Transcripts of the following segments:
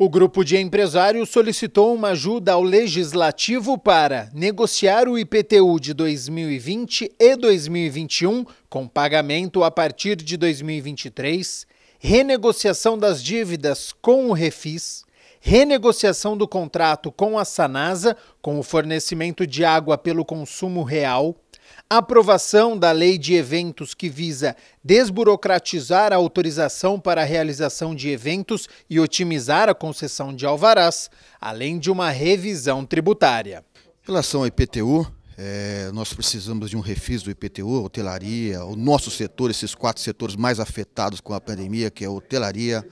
O grupo de empresários solicitou uma ajuda ao legislativo para negociar o IPTU de 2020 e 2021 com pagamento a partir de 2023, renegociação das dívidas com o Refis, renegociação do contrato com a Sanasa com o fornecimento de água pelo consumo real aprovação da lei de eventos que visa desburocratizar a autorização para a realização de eventos e otimizar a concessão de alvarás, além de uma revisão tributária. Em relação ao IPTU, é, nós precisamos de um refis do IPTU, hotelaria, o nosso setor, esses quatro setores mais afetados com a pandemia, que é hotelaria,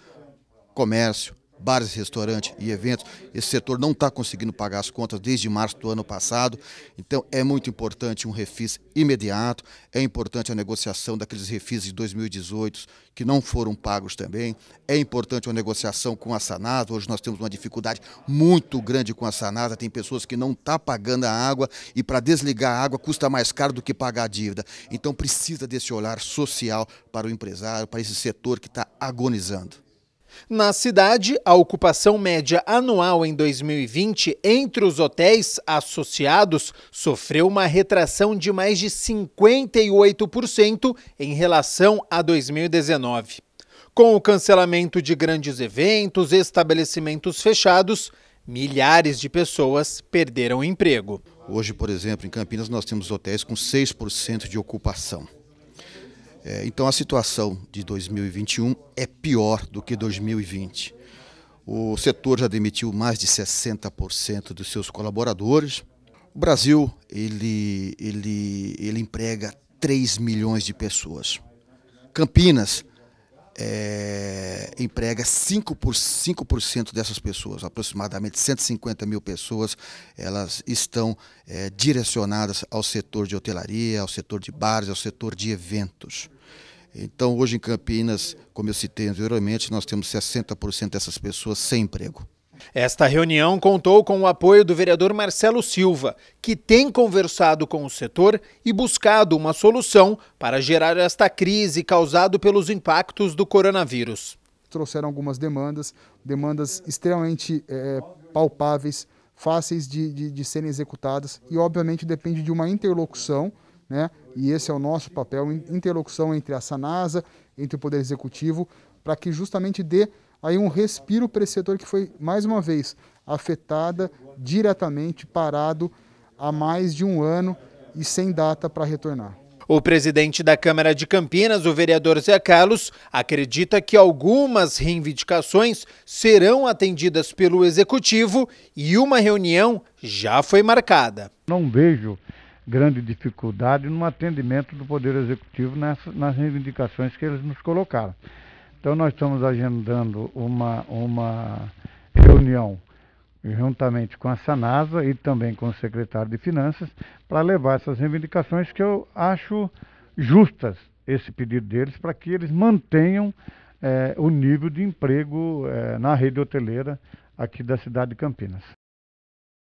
comércio, bares, restaurantes e eventos. Esse setor não está conseguindo pagar as contas desde março do ano passado. Então é muito importante um refis imediato, é importante a negociação daqueles refis de 2018 que não foram pagos também. É importante uma negociação com a Sanasa. Hoje nós temos uma dificuldade muito grande com a Sanasa. Tem pessoas que não estão tá pagando a água e para desligar a água custa mais caro do que pagar a dívida. Então precisa desse olhar social para o empresário, para esse setor que está agonizando. Na cidade, a ocupação média anual em 2020 entre os hotéis associados sofreu uma retração de mais de 58% em relação a 2019. Com o cancelamento de grandes eventos e estabelecimentos fechados, milhares de pessoas perderam emprego. Hoje, por exemplo, em Campinas, nós temos hotéis com 6% de ocupação. É, então a situação de 2021 é pior do que 2020. O setor já demitiu mais de 60% dos seus colaboradores. O Brasil ele, ele, ele emprega 3 milhões de pessoas. Campinas é, emprega 5%, por, 5 dessas pessoas, aproximadamente 150 mil pessoas, elas estão é, direcionadas ao setor de hotelaria, ao setor de bares, ao setor de eventos. Então, hoje em Campinas, como eu citei anteriormente, nós temos 60% dessas pessoas sem emprego. Esta reunião contou com o apoio do vereador Marcelo Silva, que tem conversado com o setor e buscado uma solução para gerar esta crise causada pelos impactos do coronavírus. Trouxeram algumas demandas, demandas extremamente é, palpáveis, fáceis de, de, de serem executadas e, obviamente, depende de uma interlocução né? E esse é o nosso papel, interlocução entre a Sanasa, entre o Poder Executivo, para que justamente dê aí um respiro para esse setor que foi, mais uma vez, afetada diretamente, parado há mais de um ano e sem data para retornar. O presidente da Câmara de Campinas, o vereador Zé Carlos, acredita que algumas reivindicações serão atendidas pelo executivo e uma reunião já foi marcada. Não vejo grande dificuldade no atendimento do Poder Executivo nas, nas reivindicações que eles nos colocaram. Então nós estamos agendando uma, uma reunião juntamente com a Sanasa e também com o secretário de Finanças para levar essas reivindicações que eu acho justas esse pedido deles para que eles mantenham é, o nível de emprego é, na rede hoteleira aqui da cidade de Campinas.